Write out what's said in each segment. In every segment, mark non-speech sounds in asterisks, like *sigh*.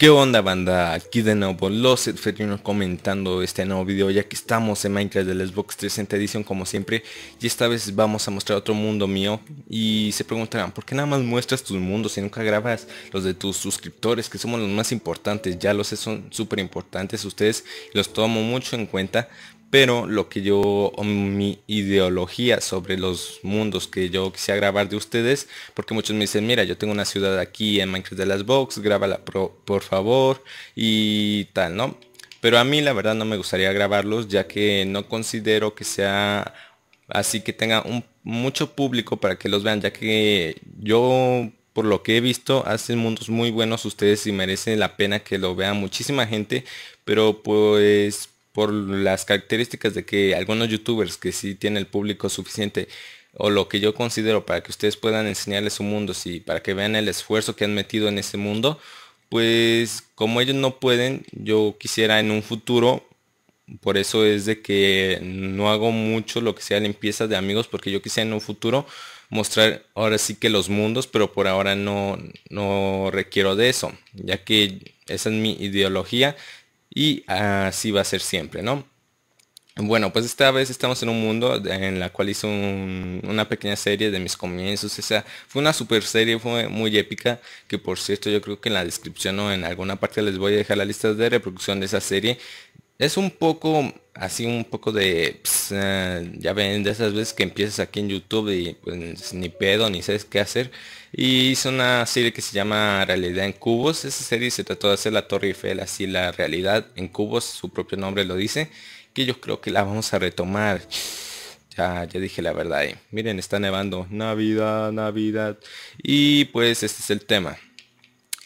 ¿Qué onda banda? Aquí de nuevo los Fetinos comentando este nuevo video ya que estamos en Minecraft del Xbox 360 Edition como siempre y esta vez vamos a mostrar otro mundo mío y se preguntarán ¿por qué nada más muestras tus mundos y nunca grabas los de tus suscriptores que somos los más importantes? Ya los sé, son súper importantes ustedes los tomo mucho en cuenta pero lo que yo, mi ideología sobre los mundos que yo quisiera grabar de ustedes, porque muchos me dicen, mira, yo tengo una ciudad aquí en Minecraft de las Box, grábala por favor y tal, ¿no? Pero a mí la verdad no me gustaría grabarlos ya que no considero que sea así que tenga un, mucho público para que los vean, ya que yo por lo que he visto, hacen mundos muy buenos ustedes y merece la pena que lo vea muchísima gente, pero pues por las características de que algunos youtubers que sí tienen el público suficiente o lo que yo considero para que ustedes puedan enseñarles su mundo, sí, para que vean el esfuerzo que han metido en ese mundo, pues como ellos no pueden, yo quisiera en un futuro, por eso es de que no hago mucho lo que sea limpieza de amigos, porque yo quisiera en un futuro mostrar ahora sí que los mundos, pero por ahora no, no requiero de eso, ya que esa es mi ideología y así va a ser siempre, ¿no? Bueno, pues esta vez estamos en un mundo en la cual hice una pequeña serie de mis comienzos. O fue una super serie, fue muy épica, que por cierto yo creo que en la descripción o en alguna parte les voy a dejar la lista de reproducción de esa serie. Es un poco, así un poco de... Eh, ya ven, de esas veces que empiezas aquí en YouTube y pues ni pedo, ni sabes qué hacer. Y hice una serie que se llama Realidad en Cubos. Esa serie se trató de hacer la Torre Eiffel, así la realidad en cubos, su propio nombre lo dice. Que yo creo que la vamos a retomar. Ya, ya dije la verdad ahí. Miren, está nevando. Navidad, Navidad. Y pues este es el tema.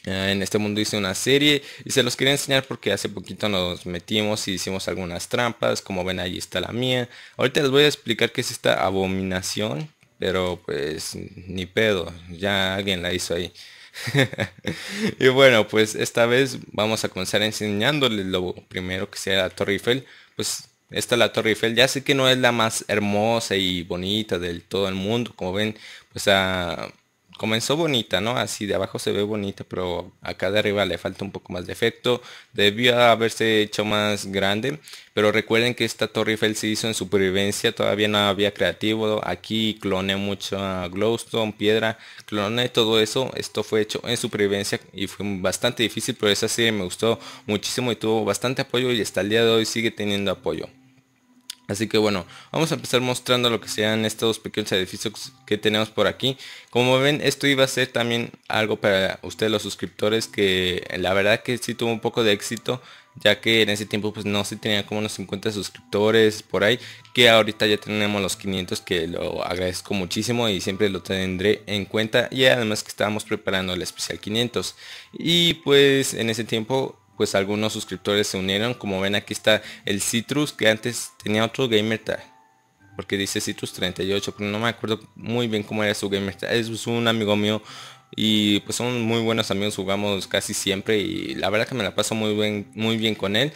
Ah, en este mundo hice una serie y se los quería enseñar porque hace poquito nos metimos y hicimos algunas trampas. Como ven ahí está la mía. Ahorita les voy a explicar qué es esta abominación. Pero pues ni pedo. Ya alguien la hizo ahí. *laughs* y bueno, pues esta vez vamos a comenzar enseñándoles lo primero que sea la Torre Eiffel. Pues esta es la Torre Eiffel. Ya sé que no es la más hermosa y bonita del todo el mundo. Como ven, pues a... Ah, comenzó bonita, ¿no? Así de abajo se ve bonita, pero acá de arriba le falta un poco más de efecto. Debió haberse hecho más grande, pero recuerden que esta Torre Eiffel se hizo en supervivencia, todavía no había creativo. Aquí cloné mucho glowstone, piedra, cloné todo eso. Esto fue hecho en supervivencia y fue bastante difícil, pero esa serie me gustó muchísimo y tuvo bastante apoyo y hasta el día de hoy sigue teniendo apoyo. Así que bueno, vamos a empezar mostrando lo que sean estos pequeños edificios que tenemos por aquí. Como ven, esto iba a ser también algo para ustedes los suscriptores que la verdad que sí tuvo un poco de éxito. Ya que en ese tiempo pues no se tenía como unos 50 suscriptores por ahí. Que ahorita ya tenemos los 500 que lo agradezco muchísimo y siempre lo tendré en cuenta. Y además que estábamos preparando el especial 500. Y pues en ese tiempo pues algunos suscriptores se unieron. Como ven aquí está el Citrus que antes tenía otro gamer tag. Porque dice Citrus 38, pero no me acuerdo muy bien cómo era su gamer tag. Es un amigo mío y pues son muy buenos amigos, jugamos casi siempre y la verdad que me la paso muy bien, muy bien con él.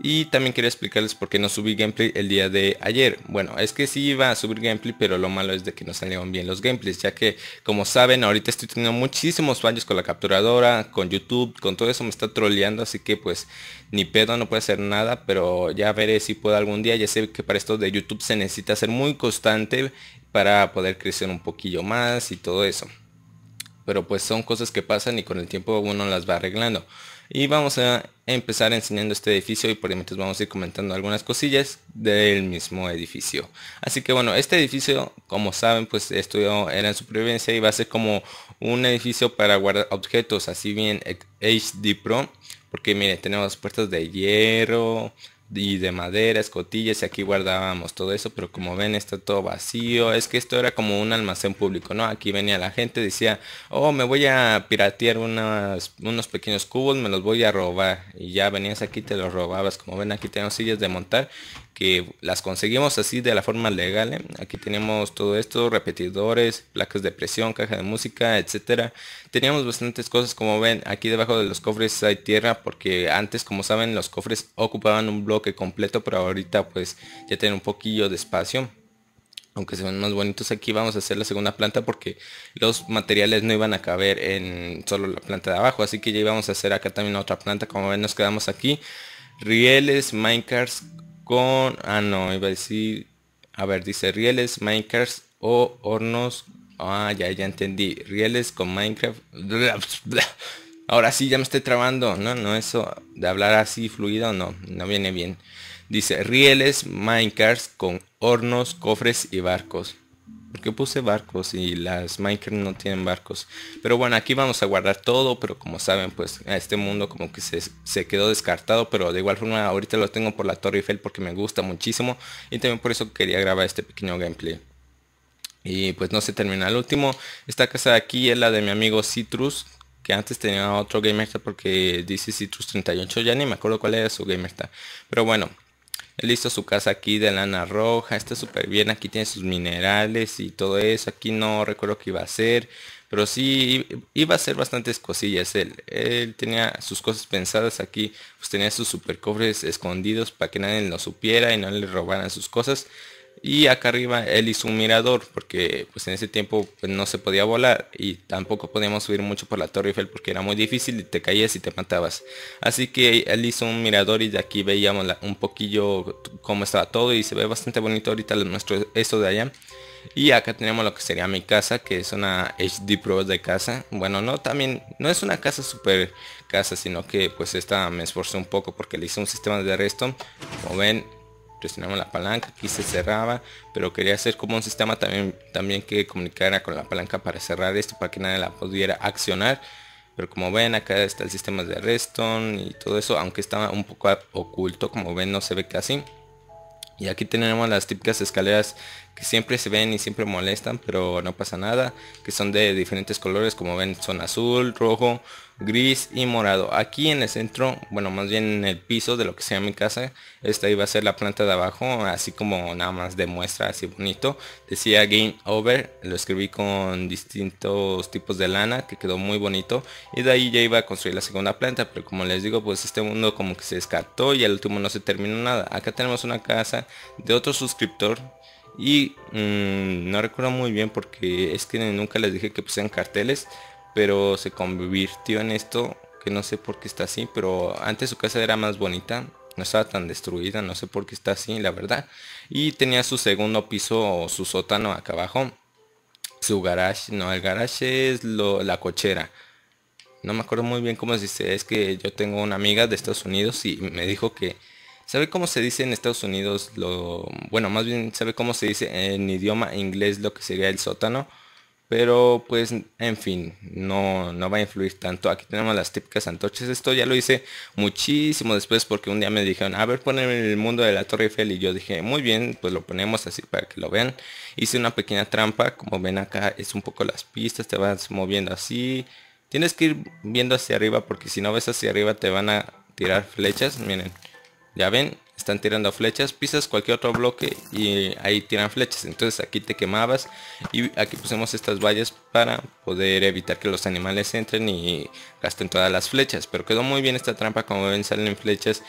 Y también quería explicarles por qué no subí gameplay el día de ayer. Bueno, es que sí iba a subir gameplay, pero lo malo es de que no salieron bien los gameplays, ya que como saben, ahorita estoy teniendo muchísimos fallos con la capturadora, con YouTube, con todo eso me está troleando, así que pues ni pedo, no puede hacer nada, pero ya veré si puedo algún día. Ya sé que para esto de YouTube se necesita ser muy constante para poder crecer un poquillo más y todo eso. Pero pues son cosas que pasan y con el tiempo uno las va arreglando. Y vamos a empezar enseñando este edificio y por mientras vamos a ir comentando algunas cosillas del mismo edificio. Así que bueno, este edificio, como saben, pues esto era en supervivencia y va a ser como un edificio para guardar objetos, así bien HD Pro. Porque miren, tenemos puertas de hierro, y de madera, escotillas y aquí guardábamos todo eso, pero como ven está todo vacío, es que esto era como un almacén público, ¿no? Aquí venía la gente, decía, oh, me voy a piratear unos pequeños cubos, me los voy a robar y ya venías aquí, te los robabas, como ven aquí tenemos sillas de montar que las conseguimos así de la forma legal. ¿eh? Aquí tenemos todo esto, repetidores, placas de presión, caja de música, etcétera. Teníamos bastantes cosas como ven, aquí debajo de los cofres hay tierra porque antes como saben los cofres ocupaban un bloque completo pero ahorita pues ya tienen un poquillo de espacio. Aunque se ven más bonitos aquí vamos a hacer la segunda planta porque los materiales no iban a caber en solo la planta de abajo. Así que ya íbamos a hacer acá también otra planta. Como ven nos quedamos aquí. Rieles, minecarts, con, ah no, iba a decir, a ver, dice rieles, Minecraft o hornos. Ah, ya, ya entendí. Rieles con Minecraft. Ahora sí, ya me estoy trabando. No, no, eso de hablar así fluido no, no viene bien. Dice rieles, Minecraft con hornos, cofres y barcos. Porque puse barcos y las Minecraft no tienen barcos. Pero bueno, aquí vamos a guardar todo. Pero como saben, pues a este mundo como que se, quedó descartado. Pero de igual forma ahorita lo tengo por la Torre Eiffel porque me gusta muchísimo. Y también por eso quería grabar este pequeño gameplay. Y pues no se termina. El último, esta casa de aquí es la de mi amigo Citrus. Que antes tenía otro gamer porque dice Citrus 38. Ya ni me acuerdo cuál era su gamer. Pero bueno, él hizo su casa aquí de lana roja, está súper bien, aquí tiene sus minerales y todo eso. Aquí no recuerdo qué iba a hacer, pero sí iba a hacer bastantes cosillas. Él, él tenía sus cosas pensadas aquí, pues tenía sus super cofres escondidos para que nadie lo supiera y no le robaran sus cosas y acá arriba él hizo un mirador porque pues en ese tiempo pues, no se podía volar y tampoco podíamos subir mucho por la Torre Eiffel porque era muy difícil y te caías y te matabas. Así que él hizo un mirador y de aquí veíamos un poquillo cómo estaba todo y se ve bastante bonito ahorita nuestro eso de allá. Y acá tenemos lo que sería mi casa, que es una HD Pro de casa. Bueno, no también, no es una casa super casa, sino que pues esta me esforcé un poco porque le hice un sistema de resto. Como ven, presionamos la palanca, aquí se cerraba, pero quería hacer como un sistema también, también que comunicara con la palanca para cerrar esto, para que nadie la pudiera accionar. Pero como ven, acá está el sistema de Reston y todo eso, aunque estaba un poco oculto, como ven no se ve casi. Y aquí tenemos las típicas escaleras que siempre se ven y siempre molestan, pero no pasa nada, que son de diferentes colores, como ven son azul, rojo, gris y morado. Aquí en el centro, bueno, más bien en el piso de lo que sea mi casa, esta iba a ser la planta de abajo, así como nada más de muestra, así bonito. Decía Game Over, lo escribí con distintos tipos de lana, que quedó muy bonito. Y de ahí ya iba a construir la segunda planta, pero como les digo, pues este mundo como que se descartó y al último no se terminó nada. Acá tenemos una casa de otro suscriptor y mm, no recuerdo muy bien porque es que nunca les dije que pusieran carteles pero se convirtió en esto que no sé por qué está así, pero antes su casa era más bonita, no estaba tan destruida, no sé por qué está así, la verdad. Y tenía su segundo piso o su sótano acá abajo, su garage, no, el garage es la cochera. No me acuerdo muy bien cómo se dice, es que yo tengo una amiga de Estados Unidos y me dijo que ¿Sabe cómo se dice en Estados Unidos lo... Bueno, más bien, ¿sabe cómo se dice en idioma inglés lo que sería el sótano? pero pues en fin, no, no va a influir tanto. Aquí tenemos las típicas antorchas. Esto ya lo hice muchísimo después porque un día me dijeron, a ver, poner el mundo de la Torre Eiffel. Y yo dije, muy bien, pues lo ponemos así para que lo vean. Hice una pequeña trampa, como ven acá es un poco las pistas, te vas moviendo así. Tienes que ir viendo hacia arriba porque si no ves hacia arriba te van a tirar flechas. Miren, ya ven, están tirando flechas, pisas cualquier otro bloque y ahí tiran flechas. Entonces aquí te quemabas y aquí pusimos estas vallas para poder evitar que los animales entren y gasten todas las flechas. Pero quedó muy bien esta trampa, como ven salen flechas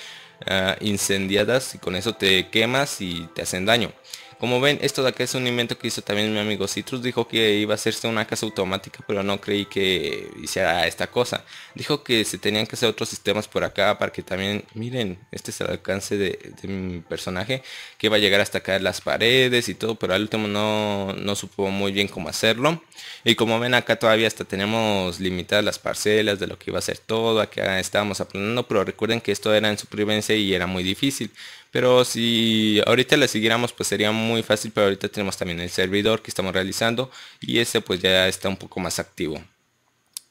ah, incendiadas y con eso te quemas y te hacen daño. Como ven, esto de acá es un invento que hizo también mi amigo Citrus. Dijo que iba a hacerse una casa automática, pero no creí que hiciera esta cosa. Dijo que se tenían que hacer otros sistemas por acá para que también, miren, este es el alcance de, mi personaje, que iba a llegar hasta acá las paredes y todo, pero al último no, no supo muy bien cómo hacerlo. Y como ven acá todavía hasta tenemos limitadas las parcelas de lo que iba a ser todo. Acá estábamos aprendiendo, pero recuerden que esto era en supervivencia y era muy difícil. Pero si ahorita le siguiéramos pues sería muy fácil, pero ahorita tenemos también el servidor que estamos realizando y ese pues ya está un poco más activo.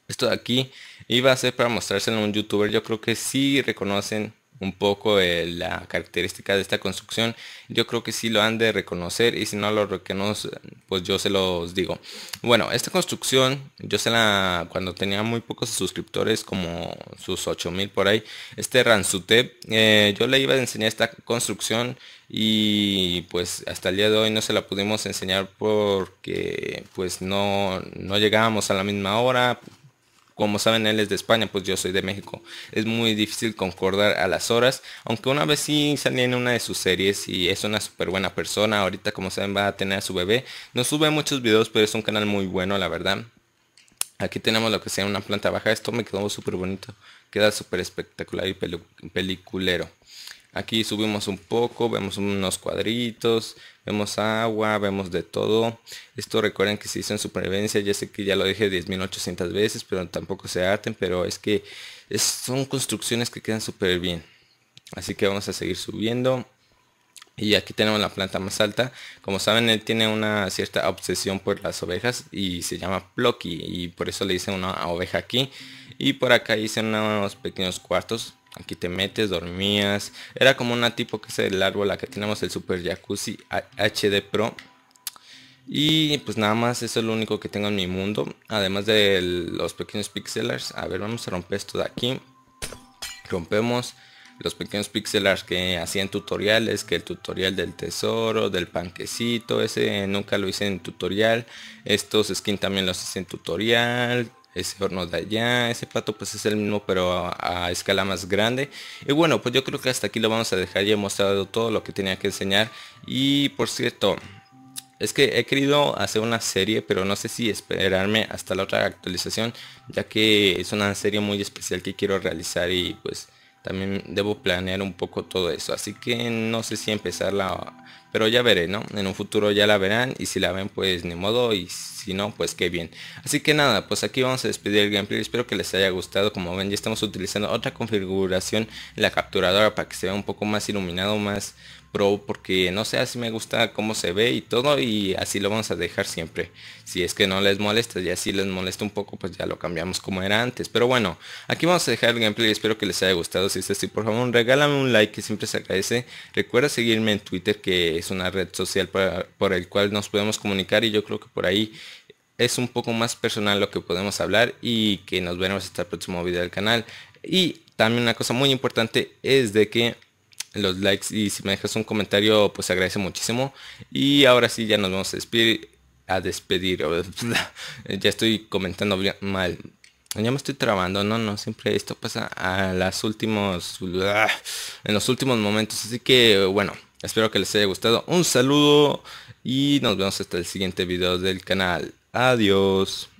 Esto de aquí iba a ser para mostrárselo a un youtuber, yo creo que sí reconocen un poco la característica de esta construcción, yo creo que sí lo han de reconocer y si no lo reconocen, pues yo se los digo. Bueno, esta construcción, yo se la, cuando tenía muy pocos suscriptores, como sus 8000 por ahí, este Ranzutep, eh, yo le iba a enseñar esta construcción y pues hasta el día de hoy no se la pudimos enseñar porque pues no, no llegábamos a la misma hora, como saben, él es de España, pues yo soy de México. Es muy difícil concordar a las horas, aunque una vez sí salí en una de sus series y es una súper buena persona. Ahorita, como saben, va a tener a su bebé. No sube muchos videos, pero es un canal muy bueno, la verdad. Aquí tenemos lo que sea una planta baja. Esto me quedó súper bonito. Queda súper espectacular y peliculero. Aquí subimos un poco, vemos unos cuadritos, vemos agua, vemos de todo. Esto recuerden que se hizo en supervivencia, ya sé que ya lo dije 10.800 veces, pero tampoco se aten, pero es que son construcciones que quedan súper bien. Así que vamos a seguir subiendo. Y aquí tenemos la planta más alta. Como saben, él tiene una cierta obsesión por las ovejas y se llama Plucky. Y por eso le dice una oveja aquí. Y por acá hice unos pequeños cuartos. Aquí te metes, dormías. Era como una tipo que es el árbol, acá tenemos el Super Jacuzzi HD Pro. Y pues nada más, eso es lo único que tengo en mi mundo. Además de los pequeños pixelars. A ver, vamos a romper esto de aquí. Rompemos los pequeños pixelars que hacía en tutoriales, que el tutorial del tesoro, del panquecito, ese nunca lo hice en tutorial. Estos skins también los hice en tutorial ese horno de allá, ese pato pues es el mismo pero a, a, escala más grande. Y bueno, pues yo creo que hasta aquí lo vamos a dejar, ya he mostrado todo lo que tenía que enseñar. Y por cierto, es que he querido hacer una serie, pero no sé si esperarme hasta la otra actualización, ya que es una serie muy especial que quiero realizar y pues también debo planear un poco todo eso. Así que no sé si empezarla, pero ya veré, ¿no? En un futuro ya la verán y si la ven pues ni modo y si no pues qué bien. Así que nada, pues aquí vamos a despedir el gameplay. Espero que les haya gustado. Como ven ya estamos utilizando otra configuración en la capturadora para que se vea un poco más iluminado, más Pro porque no sé, si me gusta cómo se ve y todo y así lo vamos a dejar siempre. Si es que no les molesta y así les molesta un poco, pues ya lo cambiamos como era antes. Pero bueno, aquí vamos a dejar el gameplay, espero que les haya gustado. Si es así, por favor, regálame un like que siempre se agradece. Recuerda seguirme en Twitter que es una red social por el cual nos podemos comunicar y yo creo que por ahí es un poco más personal lo que podemos hablar y que nos veremos hasta el próximo video del canal. Y también una cosa muy importante es de que los likes y si me dejas un comentario, pues agradece muchísimo. Y ahora sí, ya nos vamos a despedir. A despedir. *laughs* ya estoy comentando bien, mal. Ya me estoy trabando, no, no, siempre esto pasa a las últimas *sighs* en los últimos momentos. Así que bueno, espero que les haya gustado. Un saludo y nos vemos hasta el siguiente video del canal. Adiós.